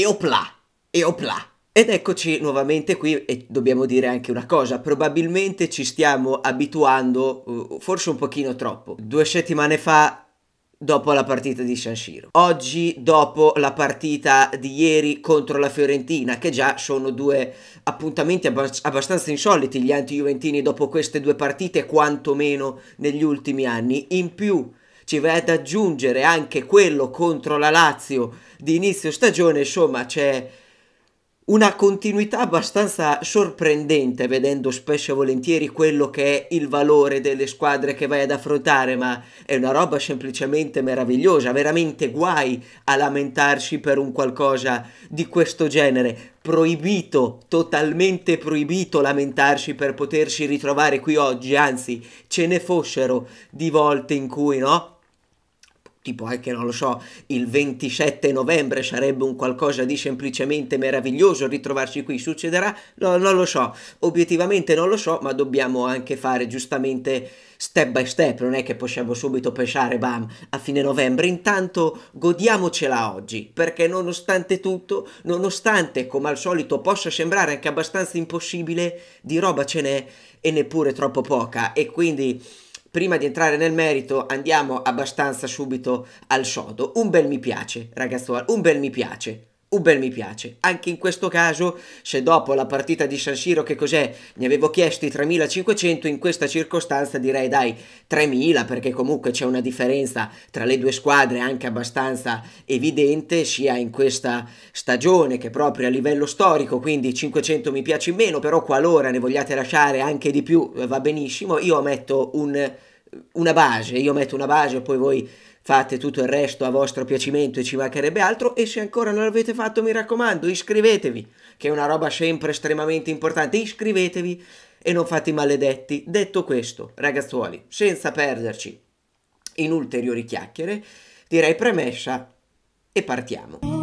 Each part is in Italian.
e opla, e opla. Ed eccoci nuovamente qui e dobbiamo dire anche una cosa, probabilmente ci stiamo abituando uh, forse un pochino troppo. Due settimane fa dopo la partita di San Siro. Oggi dopo la partita di ieri contro la Fiorentina, che già sono due appuntamenti abbast- abbastanza insoliti gli anti-juventini dopo queste due partite, quantomeno negli ultimi anni. In più ci vai ad aggiungere anche quello contro la Lazio di inizio stagione, insomma c'è una continuità abbastanza sorprendente vedendo spesso e volentieri quello che è il valore delle squadre che vai ad affrontare, ma è una roba semplicemente meravigliosa, veramente guai a lamentarsi per un qualcosa di questo genere. Proibito, totalmente proibito lamentarsi per potersi ritrovare qui oggi, anzi ce ne fossero di volte in cui no? tipo anche, eh, non lo so, il 27 novembre sarebbe un qualcosa di semplicemente meraviglioso ritrovarci qui, succederà? No, non lo so, obiettivamente non lo so, ma dobbiamo anche fare giustamente step by step, non è che possiamo subito pensare, bam, a fine novembre, intanto godiamocela oggi, perché nonostante tutto, nonostante come al solito possa sembrare anche abbastanza impossibile, di roba ce n'è e neppure troppo poca, e quindi prima di entrare nel merito andiamo abbastanza subito al sodo. Un bel mi piace, ragazzuola, un bel mi piace un bel mi piace. Anche in questo caso, se dopo la partita di San Siro, che cos'è, ne avevo chiesto i 3500, in questa circostanza direi dai 3000, perché comunque c'è una differenza tra le due squadre anche abbastanza evidente, sia in questa stagione che proprio a livello storico, quindi 500 mi piace in meno, però qualora ne vogliate lasciare anche di più eh, va benissimo, io metto un, una base, io metto una base, poi voi Fate tutto il resto a vostro piacimento e ci mancherebbe altro e se ancora non l'avete fatto mi raccomando iscrivetevi, che è una roba sempre estremamente importante, iscrivetevi e non fate i maledetti. Detto questo, ragazzuoli, senza perderci in ulteriori chiacchiere, direi premessa e partiamo.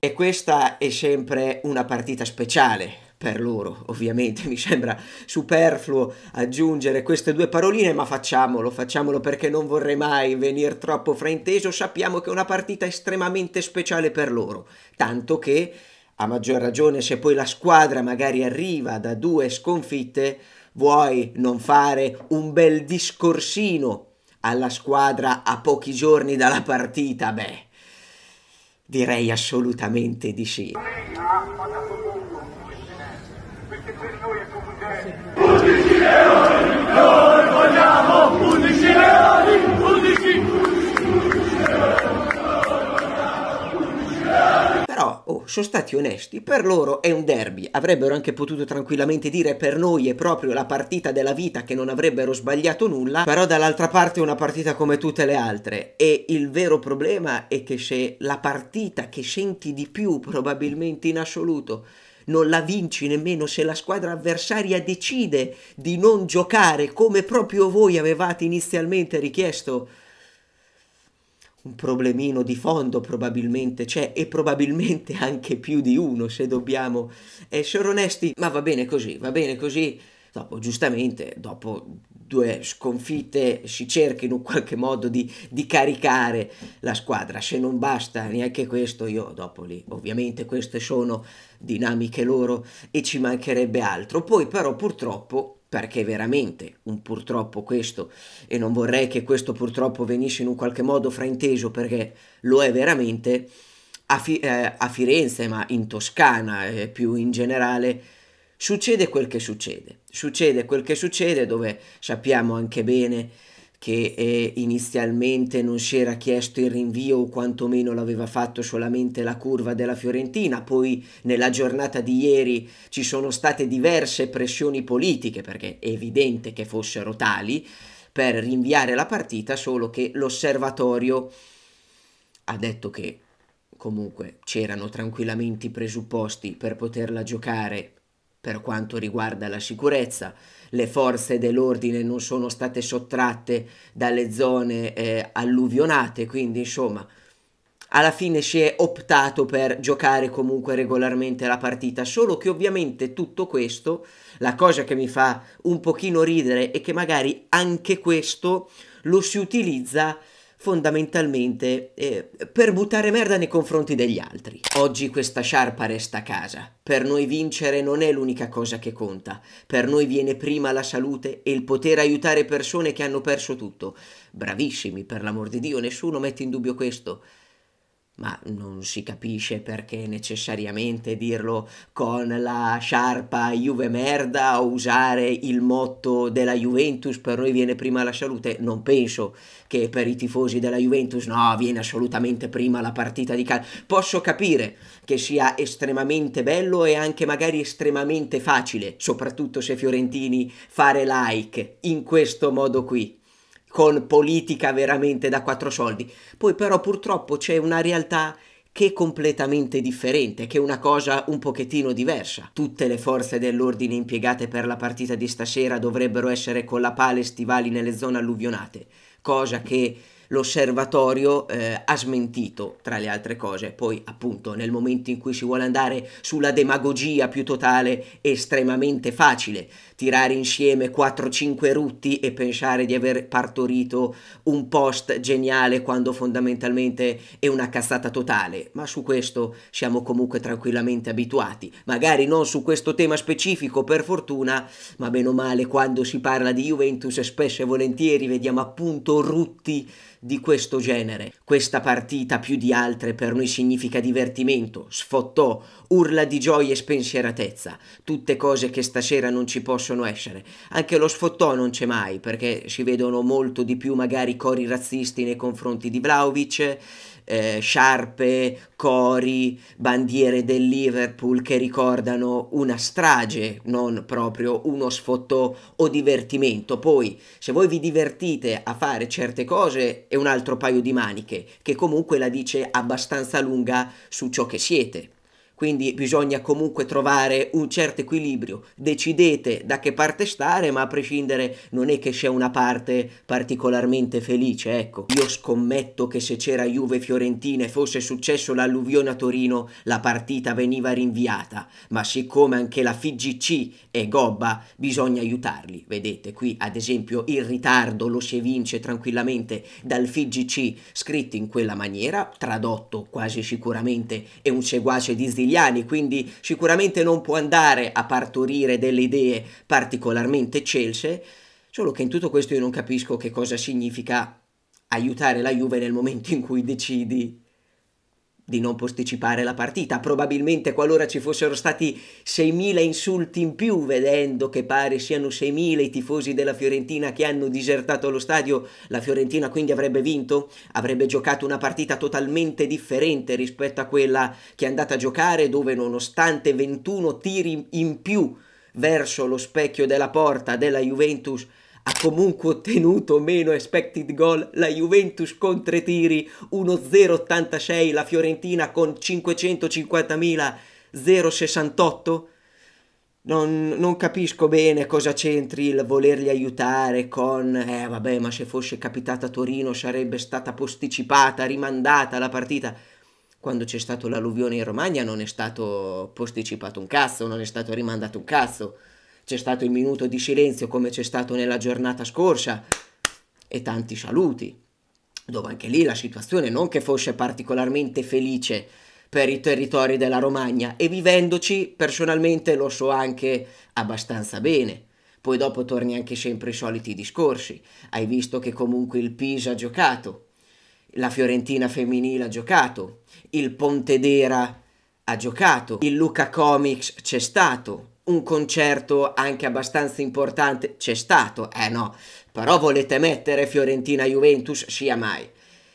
E questa è sempre una partita speciale per loro, ovviamente mi sembra superfluo aggiungere queste due paroline, ma facciamolo, facciamolo perché non vorrei mai venire troppo frainteso, sappiamo che è una partita estremamente speciale per loro, tanto che a maggior ragione se poi la squadra magari arriva da due sconfitte, vuoi non fare un bel discorsino alla squadra a pochi giorni dalla partita? Beh, Direi assolutamente di sì. Perché per noi è comunque... oh, sono stati onesti, per loro è un derby, avrebbero anche potuto tranquillamente dire per noi è proprio la partita della vita che non avrebbero sbagliato nulla, però dall'altra parte è una partita come tutte le altre e il vero problema è che se la partita che senti di più probabilmente in assoluto non la vinci nemmeno se la squadra avversaria decide di non giocare come proprio voi avevate inizialmente richiesto un problemino di fondo probabilmente c'è e probabilmente anche più di uno se dobbiamo essere eh, onesti, ma va bene così, va bene così. Dopo, giustamente, dopo due sconfitte si cerca in un qualche modo di, di, caricare la squadra. Se non basta neanche questo, io dopo lì, ovviamente queste sono dinamiche loro e ci mancherebbe altro. Poi però purtroppo perché veramente un purtroppo questo, e non vorrei che questo purtroppo venisse in un qualche modo frainteso perché lo è veramente, a, Fi- eh, a Firenze ma in Toscana eh, più in generale succede quel che succede, succede quel che succede dove sappiamo anche bene che eh, inizialmente non si era chiesto il rinvio o quantomeno l'aveva fatto solamente la curva della Fiorentina, poi nella giornata di ieri ci sono state diverse pressioni politiche, perché è evidente che fossero tali, per rinviare la partita, solo che l'osservatorio ha detto che comunque c'erano tranquillamente i presupposti per poterla giocare per quanto riguarda la sicurezza, le forze dell'ordine non sono state sottratte dalle zone eh, alluvionate, quindi insomma, alla fine si è optato per giocare comunque regolarmente la partita, solo che ovviamente tutto questo, la cosa che mi fa un pochino ridere è che magari anche questo lo si utilizza fondamentalmente eh, per buttare merda nei confronti degli altri. Oggi questa sciarpa resta a casa. Per noi vincere non è l'unica cosa che conta. Per noi viene prima la salute e il poter aiutare persone che hanno perso tutto. Bravissimi, per l'amor di Dio, nessuno mette in dubbio questo ma non si capisce perché necessariamente dirlo con la sciarpa Juve merda o usare il motto della Juventus per noi viene prima la salute, non penso che per i tifosi della Juventus no, viene assolutamente prima la partita di calcio. Posso capire che sia estremamente bello e anche magari estremamente facile, soprattutto se fiorentini fare like in questo modo qui, con politica veramente da quattro soldi. Poi però purtroppo c'è una realtà che è completamente differente, che è una cosa un pochettino diversa. Tutte le forze dell'ordine impiegate per la partita di stasera dovrebbero essere con la pala e stivali nelle zone alluvionate, cosa che l'osservatorio eh, ha smentito, tra le altre cose. Poi, appunto, nel momento in cui si vuole andare sulla demagogia più totale, è estremamente facile tirare insieme 4-5 rutti e pensare di aver partorito un post geniale quando fondamentalmente è una cazzata totale. Ma su questo siamo comunque tranquillamente abituati. Magari non su questo tema specifico, per fortuna, ma bene o male, quando si parla di Juventus spesso e volentieri vediamo appunto rutti di questo genere. Questa partita più di altre per noi significa divertimento, sfottò, urla di gioia e spensieratezza, tutte cose che stasera non ci possono essere. Anche lo sfottò non c'è mai perché si vedono molto di più magari cori razzisti nei confronti di Vlaovic eh, sciarpe, cori, bandiere del Liverpool che ricordano una strage, non proprio uno sfotto o divertimento. Poi, se voi vi divertite a fare certe cose, è un altro paio di maniche, che comunque la dice abbastanza lunga su ciò che siete quindi bisogna comunque trovare un certo equilibrio. Decidete da che parte stare, ma a prescindere non è che c'è una parte particolarmente felice, ecco. Io scommetto che se c'era Juve-Fiorentina e fosse successo l'alluvione a Torino, la partita veniva rinviata, ma siccome anche la FIGC è gobba, bisogna aiutarli. Vedete qui, ad esempio, il ritardo lo si evince tranquillamente dal FIGC scritto in quella maniera, tradotto quasi sicuramente è un seguace di Zilli siciliani, quindi sicuramente non può andare a partorire delle idee particolarmente celse, solo che in tutto questo io non capisco che cosa significa aiutare la Juve nel momento in cui decidi di non posticipare la partita. Probabilmente qualora ci fossero stati 6.000 insulti in più, vedendo che pare siano 6.000 i tifosi della Fiorentina che hanno disertato lo stadio, la Fiorentina quindi avrebbe vinto, avrebbe giocato una partita totalmente differente rispetto a quella che è andata a giocare, dove nonostante 21 tiri in più verso lo specchio della porta della Juventus, ha comunque ottenuto meno expected goal la Juventus con tre tiri 1-0-86 la Fiorentina con 550.068 non, non, capisco bene cosa c'entri il volerli aiutare con eh vabbè ma se fosse capitata a Torino sarebbe stata posticipata, rimandata la partita. Quando c'è stato l'alluvione in Romagna non è stato posticipato un cazzo, non è stato rimandato un cazzo c'è stato il minuto di silenzio come c'è stato nella giornata scorsa e tanti saluti, dove anche lì la situazione non che fosse particolarmente felice per i territori della Romagna e vivendoci personalmente lo so anche abbastanza bene. Poi dopo torni anche sempre i soliti discorsi. Hai visto che comunque il Pisa ha giocato, la Fiorentina femminile ha giocato, il Pontedera ha giocato, il Luca Comics c'è stato, un concerto anche abbastanza importante c'è stato, eh no, però volete mettere Fiorentina-Juventus sia mai.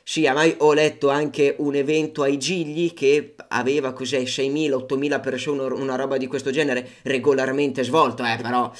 Sia mai ho letto anche un evento ai Gigli che aveva cos'è 6.000-8.000 persone, una roba di questo genere, regolarmente svolto, eh però...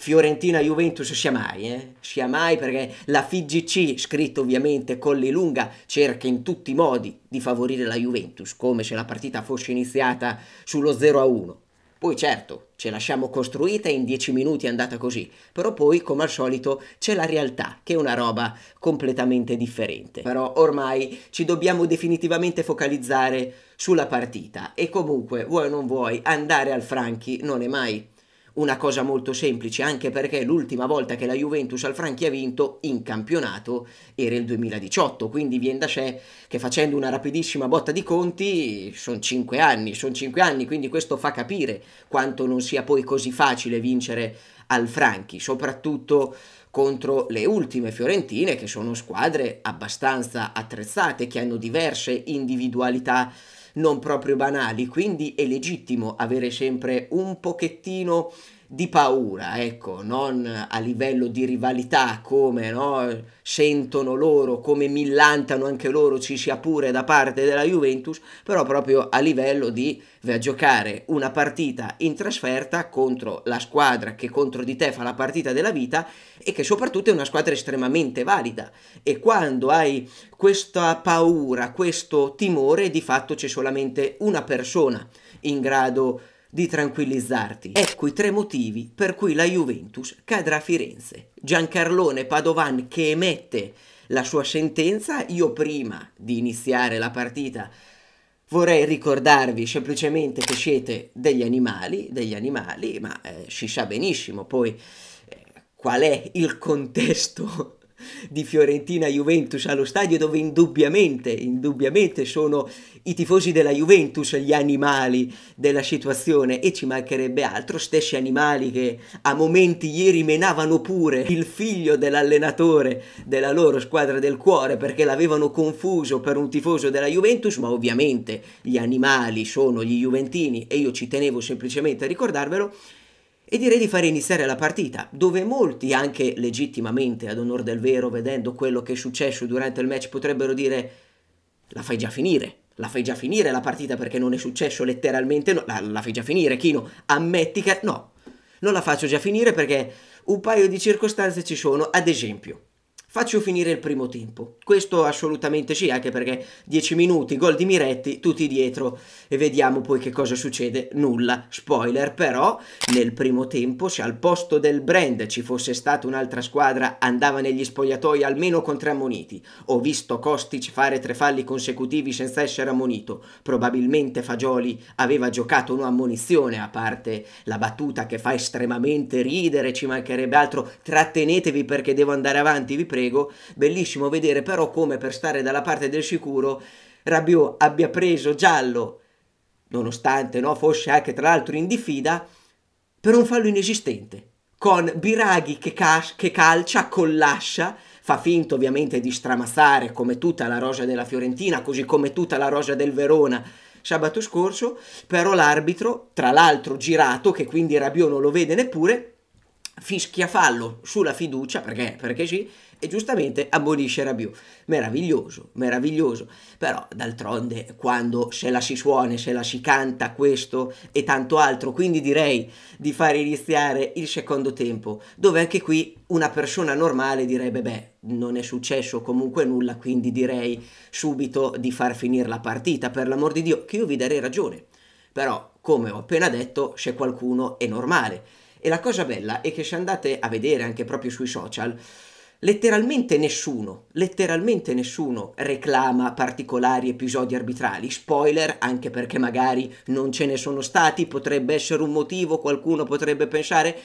Fiorentina-Juventus sia mai, eh? sia mai perché la FIGC, scritto ovviamente Colli Lunga, cerca in tutti i modi di favorire la Juventus, come se la partita fosse iniziata sullo 0-1. Poi certo, ce la siamo costruita in dieci minuti è andata così, però poi come al solito c'è la realtà, che è una roba completamente differente. Però ormai ci dobbiamo definitivamente focalizzare sulla partita e comunque, vuoi o non vuoi, andare al Franchi non è mai una cosa molto semplice, anche perché l'ultima volta che la Juventus al Franchi ha vinto in campionato era il 2018, quindi viene da sé che facendo una rapidissima botta di conti sono cinque anni, sono 5 anni, quindi questo fa capire quanto non sia poi così facile vincere al Franchi, soprattutto contro le ultime fiorentine che sono squadre abbastanza attrezzate, che hanno diverse individualità non proprio banali, quindi è legittimo avere sempre un pochettino di paura, ecco, non a livello di rivalità come no? sentono loro, come millantano anche loro, ci sia pure da parte della Juventus, però proprio a livello di a giocare una partita in trasferta contro la squadra che contro di te fa la partita della vita e che soprattutto è una squadra estremamente valida. E quando hai questa paura, questo timore, di fatto c'è solamente una persona in grado di di tranquillizzarti. Ecco i tre motivi per cui la Juventus cadrà a Firenze. Giancarlone Padovan che emette la sua sentenza, io prima di iniziare la partita vorrei ricordarvi semplicemente che siete degli animali, degli animali, ma eh, si sa benissimo poi eh, qual è il contesto di Fiorentina-Juventus allo stadio dove indubbiamente, indubbiamente sono i tifosi della Juventus gli animali della situazione e ci mancherebbe altro, stessi animali che a momenti ieri menavano pure il figlio dell'allenatore della loro squadra del cuore perché l'avevano confuso per un tifoso della Juventus, ma ovviamente gli animali sono gli Juventini e io ci tenevo semplicemente a ricordarvelo. E direi di fare iniziare la partita, dove molti, anche legittimamente ad onore del vero, vedendo quello che è successo durante il match, potrebbero dire la fai già finire, la fai già finire la partita perché non è successo letteralmente, no, la, la fai già finire, Kino, ammetti che... No, non la faccio già finire perché un paio di circostanze ci sono, ad esempio, Faccio finire il primo tempo. Questo assolutamente sì, anche perché 10 minuti, gol di Miretti, tutti dietro e vediamo poi che cosa succede. Nulla, spoiler, però nel primo tempo se al posto del brand ci fosse stata un'altra squadra andava negli spogliatoi almeno con tre ammoniti. Ho visto Kostic fare tre falli consecutivi senza essere ammonito. Probabilmente Fagioli aveva giocato un'ammonizione, a parte la battuta che fa estremamente ridere, ci mancherebbe altro. Trattenetevi perché devo andare avanti, vi prego Rodrigo, bellissimo vedere però come per stare dalla parte del sicuro Rabiot abbia preso giallo, nonostante no, fosse anche tra l'altro in diffida, per un fallo inesistente, con Biraghi che, cas- che calcia, collascia, fa finto ovviamente di stramazzare come tutta la rosa della Fiorentina, così come tutta la rosa del Verona sabato scorso, però l'arbitro, tra l'altro girato, che quindi Rabiot non lo vede neppure, fischia fallo sulla fiducia, perché, perché sì, e giustamente abolisce Rabiu. Meraviglioso, meraviglioso. Però d'altronde quando se la si suona, se la si canta questo e tanto altro, quindi direi di far iniziare il secondo tempo, dove anche qui una persona normale direbbe beh, non è successo comunque nulla, quindi direi subito di far finire la partita, per l'amor di Dio, che io vi darei ragione. Però, come ho appena detto, se qualcuno è normale e la cosa bella è che se andate a vedere anche proprio sui social, letteralmente nessuno, letteralmente nessuno reclama particolari episodi arbitrali. Spoiler, anche perché magari non ce ne sono stati, potrebbe essere un motivo, qualcuno potrebbe pensare.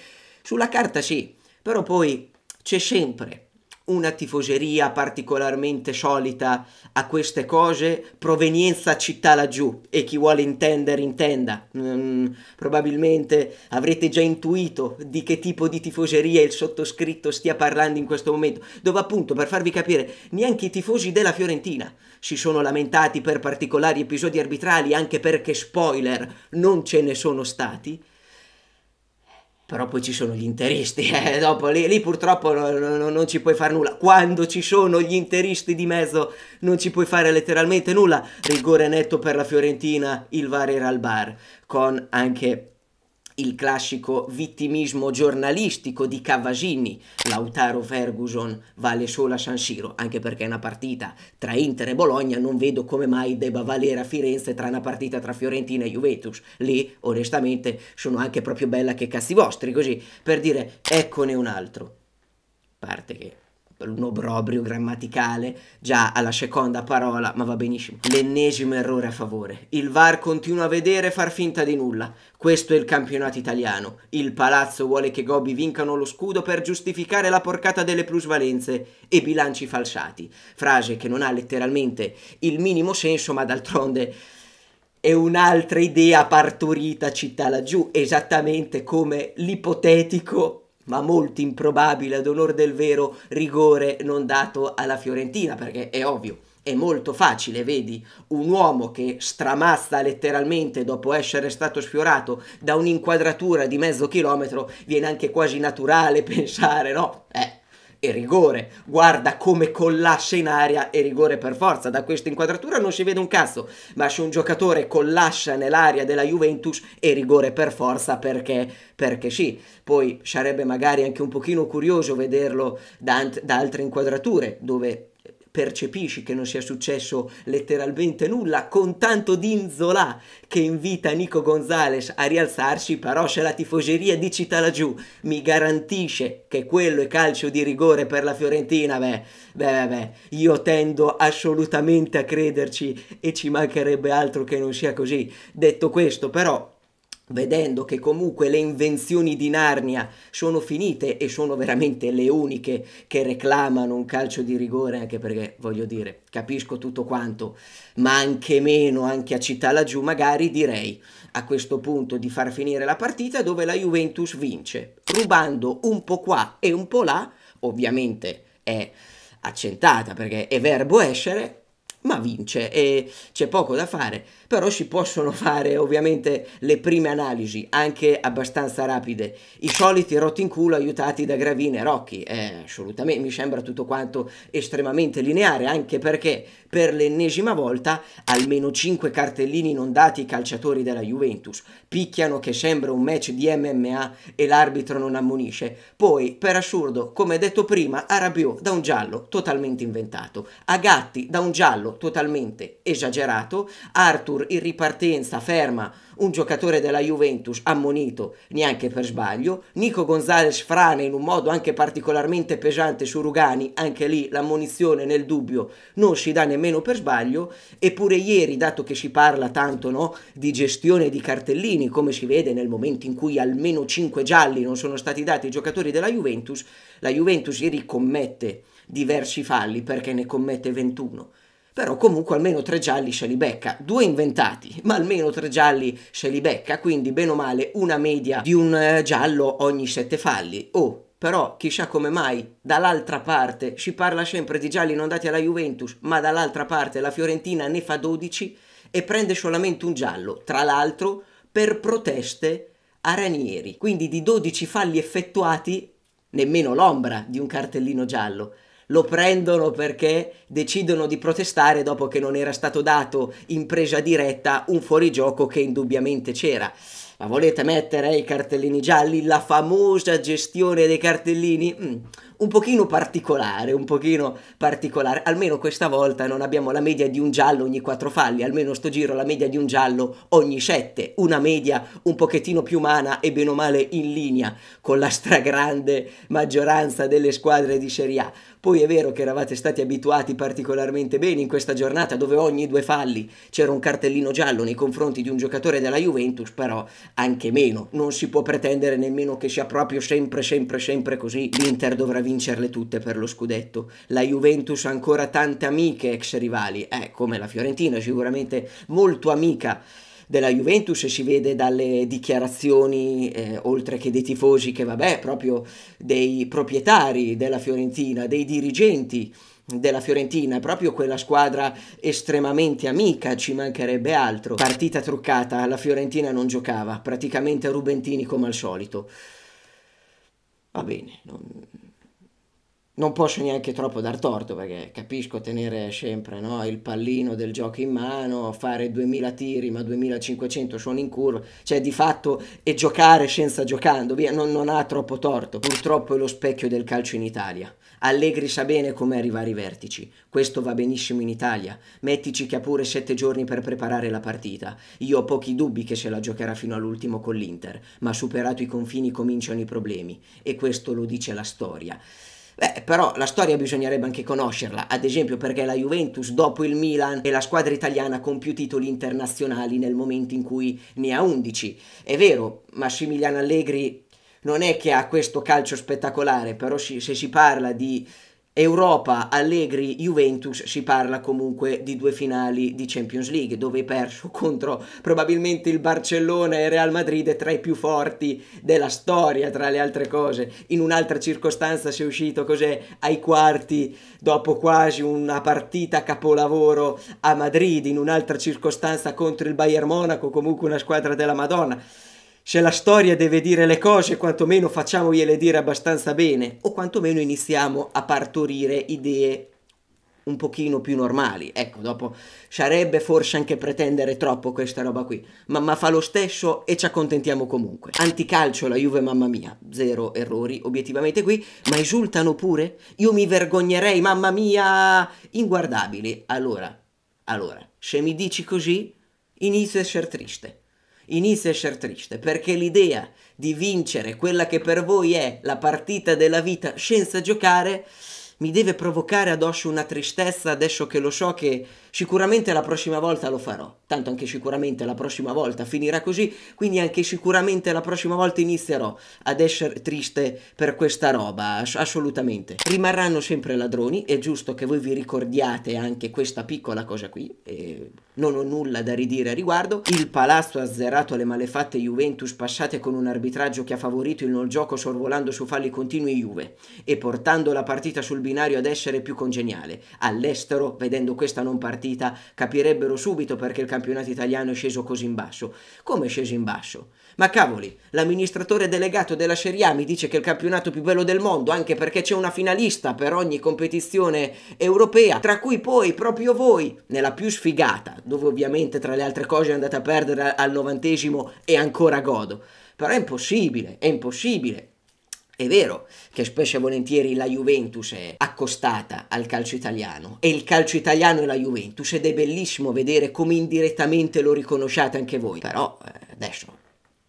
Sulla carta sì, però poi c'è sempre una tifoseria particolarmente solita a queste cose, provenienza città laggiù e chi vuole intendere intenda. Mm, probabilmente avrete già intuito di che tipo di tifoseria il sottoscritto stia parlando in questo momento, dove appunto per farvi capire neanche i tifosi della Fiorentina si sono lamentati per particolari episodi arbitrali anche perché spoiler non ce ne sono stati però poi ci sono gli interisti, eh, dopo lì, lì purtroppo no, no, non ci puoi fare nulla. Quando ci sono gli interisti di mezzo non ci puoi fare letteralmente nulla. Rigore netto per la Fiorentina, il VAR era al bar, con anche il classico vittimismo giornalistico di Cavagini, Lautaro Ferguson vale solo a San Siro, anche perché è una partita tra Inter e Bologna, non vedo come mai debba valere a Firenze tra una partita tra Fiorentina e Juventus, lì onestamente sono anche proprio bella che cazzi vostri, così per dire eccone un altro, parte che Certo, un obbrobrio grammaticale già alla seconda parola, ma va benissimo. L'ennesimo errore a favore. Il VAR continua a vedere e far finta di nulla. Questo è il campionato italiano. Il Palazzo vuole che Gobi vincano lo scudo per giustificare la porcata delle plusvalenze e bilanci falsati. Frase che non ha letteralmente il minimo senso, ma d'altronde è un'altra idea partorita città laggiù, esattamente come l'ipotetico ma molto improbabile ad onore del vero rigore non dato alla Fiorentina, perché è ovvio. È molto facile, vedi, un uomo che stramazza letteralmente dopo essere stato sfiorato da un'inquadratura di mezzo chilometro, viene anche quasi naturale pensare, no? Eh, e rigore. Guarda come collascia in aria e rigore per forza. Da questa inquadratura non si vede un cazzo, ma se un giocatore collascia nell'area della Juventus è rigore per forza perché, perché sì. Poi sarebbe magari anche un pochino curioso vederlo da, da altre inquadrature dove percepisci che non sia successo letteralmente nulla, con tanto di Inzola che invita Nico Gonzalez a rialzarsi, però se la tifoseria di Città laggiù mi garantisce che quello è calcio di rigore per la Fiorentina, beh, beh, beh, io tendo assolutamente a crederci e ci mancherebbe altro che non sia così. Detto questo, però, vedendo che comunque le invenzioni di Narnia sono finite e sono veramente le uniche che reclamano un calcio di rigore, anche perché voglio dire, capisco tutto quanto, ma anche meno, anche a città laggiù, magari direi a questo punto di far finire la partita dove la Juventus vince, rubando un po' qua e un po' là, ovviamente è accentata perché è verbo essere, ma vince e c'è poco da fare. Però si possono fare ovviamente le prime analisi, anche abbastanza rapide. I soliti rotti in culo aiutati da Gravina e Rocchi, eh, assolutamente, mi sembra tutto quanto estremamente lineare, anche perché per l'ennesima volta almeno 5 cartellini non dati ai calciatori della Juventus, picchiano che sembra un match di MMA e l'arbitro non ammonisce. Poi, per assurdo, come detto prima, a Rabiot da un giallo totalmente inventato, a Gatti da un giallo totalmente esagerato, Arthur in ripartenza ferma un giocatore della Juventus ammonito neanche per sbaglio, Nico Gonzalez frana in un modo anche particolarmente pesante su Rugani, anche lì l'ammonizione nel dubbio non si dà nemmeno per sbaglio, eppure ieri dato che si parla tanto no, di gestione di cartellini, come si vede nel momento in cui almeno 5 gialli non sono stati dati ai giocatori della Juventus, la Juventus ieri commette diversi falli perché ne commette 21 però comunque almeno tre gialli ce li becca, due inventati, ma almeno tre gialli ce li becca, quindi bene o male una media di un eh, giallo ogni sette falli. Oh, però chissà come mai dall'altra parte si parla sempre di gialli non dati alla Juventus, ma dall'altra parte la Fiorentina ne fa 12 e prende solamente un giallo, tra l'altro per proteste a Ranieri. Quindi di 12 falli effettuati nemmeno l'ombra di un cartellino giallo lo prendono perché decidono di protestare dopo che non era stato dato in presa diretta un fuorigioco che indubbiamente c'era. Ma volete mettere i cartellini gialli? La famosa gestione dei cartellini? Mm un pochino particolare, un pochino particolare. Almeno questa volta non abbiamo la media di un giallo ogni quattro falli, almeno sto giro la media di un giallo ogni sette, una media un pochettino più umana e bene o male in linea con la stragrande maggioranza delle squadre di Serie A. Poi è vero che eravate stati abituati particolarmente bene in questa giornata dove ogni due falli c'era un cartellino giallo nei confronti di un giocatore della Juventus, però anche meno. Non si può pretendere nemmeno che sia proprio sempre, sempre, sempre così. L'Inter dovrà vincere vincerle tutte per lo scudetto. La Juventus ha ancora tante amiche ex rivali, eh, come la Fiorentina, sicuramente molto amica della Juventus e si vede dalle dichiarazioni, eh, oltre che dei tifosi, che vabbè, proprio dei proprietari della Fiorentina, dei dirigenti della Fiorentina, proprio quella squadra estremamente amica, ci mancherebbe altro. Partita truccata, la Fiorentina non giocava, praticamente Rubentini come al solito. Va bene, non non posso neanche troppo dar torto perché capisco tenere sempre no, il pallino del gioco in mano, fare 2000 tiri ma 2500 sono in curva, cioè di fatto è giocare senza giocando, via, non, non, ha troppo torto. Purtroppo è lo specchio del calcio in Italia. Allegri sa bene come arrivare ai vertici, questo va benissimo in Italia, mettici che ha pure 7 giorni per preparare la partita. Io ho pochi dubbi che se la giocherà fino all'ultimo con l'Inter, ma superato i confini cominciano i problemi e questo lo dice la storia. Beh, però la storia bisognerebbe anche conoscerla, ad esempio perché la Juventus dopo il Milan è la squadra italiana con più titoli internazionali nel momento in cui ne ha 11. È vero, Massimiliano Allegri non è che ha questo calcio spettacolare, però si, se si parla di Europa, Allegri, Juventus, si parla comunque di due finali di Champions League dove hai perso contro probabilmente il Barcellona e il Real Madrid tra i più forti della storia tra le altre cose. In un'altra circostanza sei uscito cos'è, ai quarti dopo quasi una partita capolavoro a Madrid, in un'altra circostanza contro il Bayern Monaco, comunque una squadra della Madonna. Se la storia deve dire le cose, quantomeno facciamogliele dire abbastanza bene, o quantomeno iniziamo a partorire idee un pochino più normali. Ecco, dopo sarebbe forse anche pretendere troppo questa roba qui, ma, ma fa lo stesso e ci accontentiamo comunque. Anticalcio la Juve, mamma mia, zero errori obiettivamente qui, ma esultano pure? Io mi vergognerei, mamma mia, inguardabili. Allora, allora, se mi dici così, inizio a essere triste inizia a essere triste perché l'idea di vincere quella che per voi è la partita della vita senza giocare mi deve provocare addosso una tristezza adesso che lo so che Sicuramente la prossima volta lo farò, tanto anche sicuramente la prossima volta finirà così, quindi anche sicuramente la prossima volta inizierò ad essere triste per questa roba, assolutamente. Rimarranno sempre ladroni, è giusto che voi vi ricordiate anche questa piccola cosa qui, e non ho nulla da ridire a riguardo. Il palazzo ha zerato le malefatte Juventus passate con un arbitraggio che ha favorito il non gioco sorvolando su falli continui Juve e portando la partita sul binario ad essere più congeniale. All'estero, vedendo questa non partita, partita capirebbero subito perché il campionato italiano è sceso così in basso. Come è sceso in basso? Ma cavoli, l'amministratore delegato della Serie A mi dice che è il campionato più bello del mondo, anche perché c'è una finalista per ogni competizione europea, tra cui poi proprio voi, nella più sfigata, dove ovviamente tra le altre cose andate a perdere al novantesimo e ancora godo. Però è impossibile, è impossibile. È vero che spesso e volentieri la Juventus è accostata al calcio italiano e il calcio italiano è la Juventus ed è bellissimo vedere come indirettamente lo riconosciate anche voi, però eh, adesso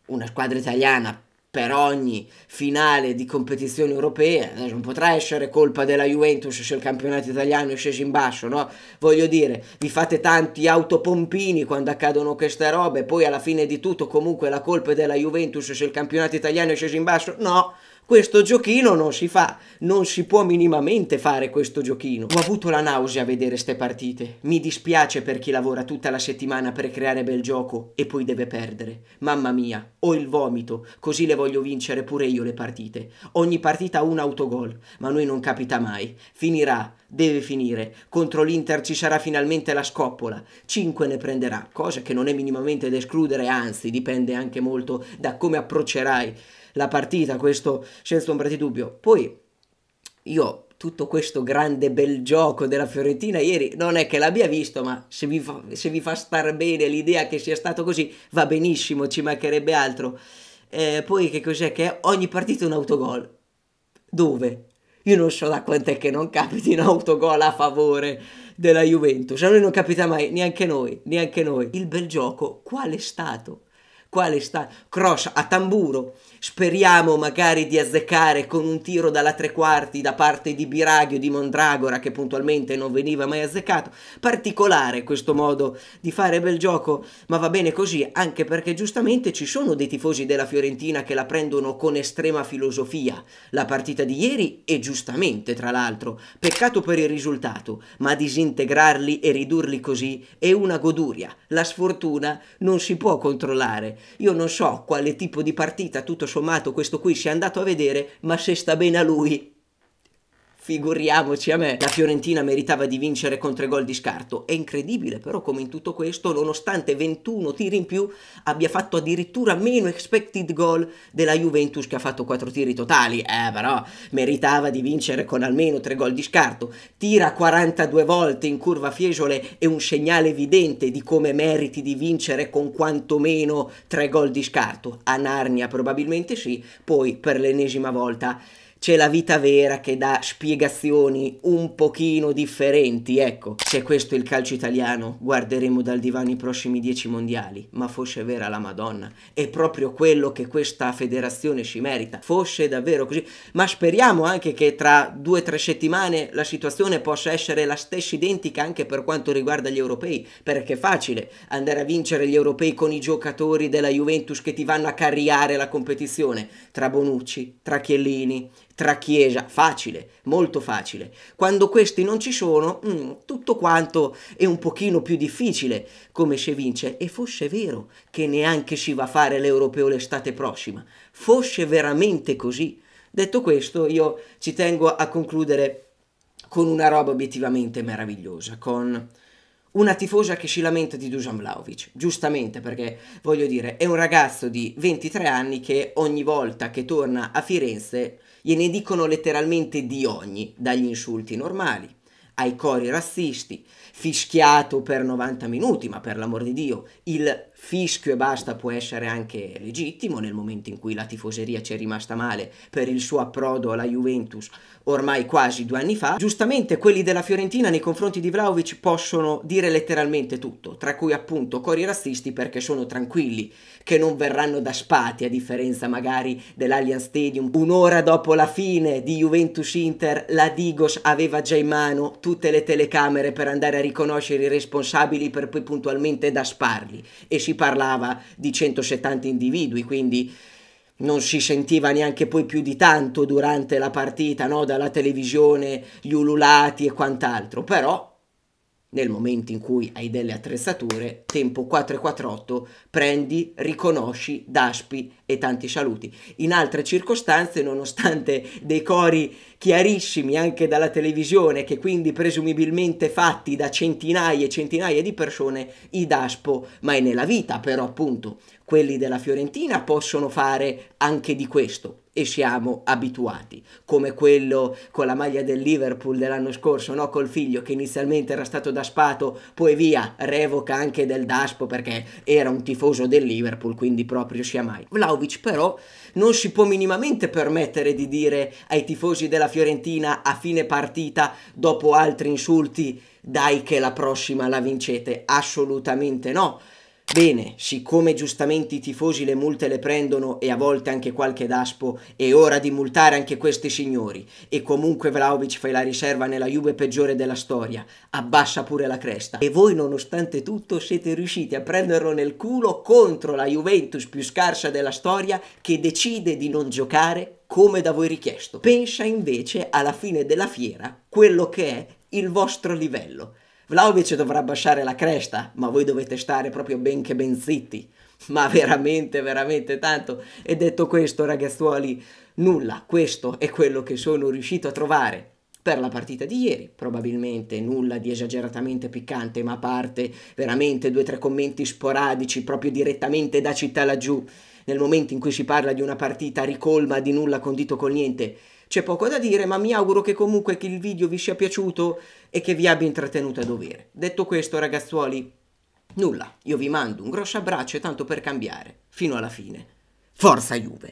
una squadra italiana per ogni finale di competizione europea, non potrà essere colpa della Juventus se il campionato italiano è sceso in basso, no? Voglio dire, vi fate tanti autopompini quando accadono queste robe, e poi alla fine di tutto comunque la colpa è della Juventus se il campionato italiano è sceso in basso? No, questo giochino non si fa, non si può minimamente fare questo giochino. Ho avuto la nausea a vedere ste partite. Mi dispiace per chi lavora tutta la settimana per creare bel gioco e poi deve perdere. Mamma mia, ho il vomito, così le voglio vincere pure io le partite. Ogni partita un autogol, ma noi non capita mai. Finirà, deve finire. Contro l'Inter ci sarà finalmente la scoppola. 5 ne prenderà, cosa che non è minimamente da escludere, anzi dipende anche molto da come approccerai la partita, questo senza ombra di dubbio. Poi io tutto questo grande bel gioco della Fiorentina ieri non è che l'abbia visto, ma se vi, fa, se vi fa star bene l'idea che sia stato così va benissimo, ci mancherebbe altro. Eh, poi che cos'è che è? Ogni partita è un autogol. Dove? Io non so da quant'è che non capiti un autogol a favore della Juventus. A noi non capita mai, neanche noi, neanche noi. Il bel gioco qual è stato? quale sta cross a tamburo. Speriamo magari di azzeccare con un tiro dalla tre quarti da parte di Biraglio di Mondragora che puntualmente non veniva mai azzeccato. Particolare questo modo di fare bel gioco, ma va bene così, anche perché giustamente ci sono dei tifosi della Fiorentina che la prendono con estrema filosofia. La partita di ieri e giustamente, tra l'altro, peccato per il risultato, ma disintegrarli e ridurli così è una goduria. La sfortuna non si può controllare io non so quale tipo di partita tutto sommato questo qui sia andato a vedere, ma se sta bene a lui figuriamoci a me. La Fiorentina meritava di vincere con tre gol di scarto. È incredibile però come in tutto questo, nonostante 21 tiri in più, abbia fatto addirittura meno expected goal della Juventus che ha fatto quattro tiri totali. Eh però meritava di vincere con almeno tre gol di scarto. Tira 42 volte in curva Fiesole è un segnale evidente di come meriti di vincere con quantomeno tre gol di scarto. A Narnia probabilmente sì, poi per l'ennesima volta c'è la vita vera che dà spiegazioni un pochino differenti, ecco. Se questo è il calcio italiano, guarderemo dal divano i prossimi dieci mondiali, ma fosse vera la Madonna, è proprio quello che questa federazione ci merita, fosse davvero così, ma speriamo anche che tra due o tre settimane la situazione possa essere la stessa identica anche per quanto riguarda gli europei, perché è facile andare a vincere gli europei con i giocatori della Juventus che ti vanno a carriare la competizione, tra Bonucci, tra Chiellini, tra chiesa, facile, molto facile. Quando questi non ci sono, mm, tutto quanto è un pochino più difficile, come se vince. E fosse vero che neanche si va a fare l'Europeo l'estate prossima, fosse veramente così. Detto questo, io ci tengo a concludere con una roba obiettivamente meravigliosa, con una tifosa che si lamenta di Dusan Vlaovic, giustamente perché voglio dire, è un ragazzo di 23 anni che ogni volta che torna a Firenze gliene dicono letteralmente di ogni, dagli insulti normali ai cori razzisti, fischiato per 90 minuti, ma per l'amor di Dio, il fischio e basta può essere anche legittimo nel momento in cui la tifoseria ci è rimasta male per il suo approdo alla Juventus ormai quasi due anni fa. Giustamente quelli della Fiorentina nei confronti di Vlaovic possono dire letteralmente tutto, tra cui appunto cori razzisti perché sono tranquilli che non verranno da spati a differenza magari dell'Allianz Stadium. Un'ora dopo la fine di Juventus Inter la Digos aveva già in mano tutte le telecamere per andare a riconoscere i responsabili per poi puntualmente da sparli e si parlava di 170 individui, quindi non si sentiva neanche poi più di tanto durante la partita, no? dalla televisione, gli ululati e quant'altro, però nel momento in cui hai delle attrezzature, tempo 448, prendi, riconosci, daspi e tanti saluti. In altre circostanze, nonostante dei cori chiarissimi anche dalla televisione, che quindi presumibilmente fatti da centinaia e centinaia di persone, i daspo mai nella vita, però appunto quelli della Fiorentina possono fare anche di questo e siamo abituati, come quello con la maglia del Liverpool dell'anno scorso, no? col figlio che inizialmente era stato daspato, poi via, revoca anche del daspo perché era un tifoso del Liverpool, quindi proprio sia mai. Vlaovic però non si può minimamente permettere di dire ai tifosi della Fiorentina a fine partita, dopo altri insulti, dai che la prossima la vincete, assolutamente no Bene, siccome giustamente i tifosi le multe le prendono e a volte anche qualche daspo, è ora di multare anche questi signori. E comunque Vlaovic fai la riserva nella Juve peggiore della storia, abbassa pure la cresta. E voi nonostante tutto siete riusciti a prenderlo nel culo contro la Juventus più scarsa della storia che decide di non giocare come da voi richiesto. Pensa invece alla fine della fiera quello che è il vostro livello. Vlaovic dovrà basciare la cresta, ma voi dovete stare proprio ben che ben zitti. Ma veramente, veramente tanto. E detto questo, ragazzuoli, nulla. Questo è quello che sono riuscito a trovare per la partita di ieri. Probabilmente nulla di esageratamente piccante, ma a parte veramente due o tre commenti sporadici proprio direttamente da città laggiù. Nel momento in cui si parla di una partita ricolma di nulla condito con niente, c'è poco da dire, ma mi auguro che comunque che il video vi sia piaciuto e che vi abbia intrattenuto a dovere. Detto questo, ragazzuoli, nulla, io vi mando un grosso abbraccio e tanto per cambiare, fino alla fine. Forza Juve!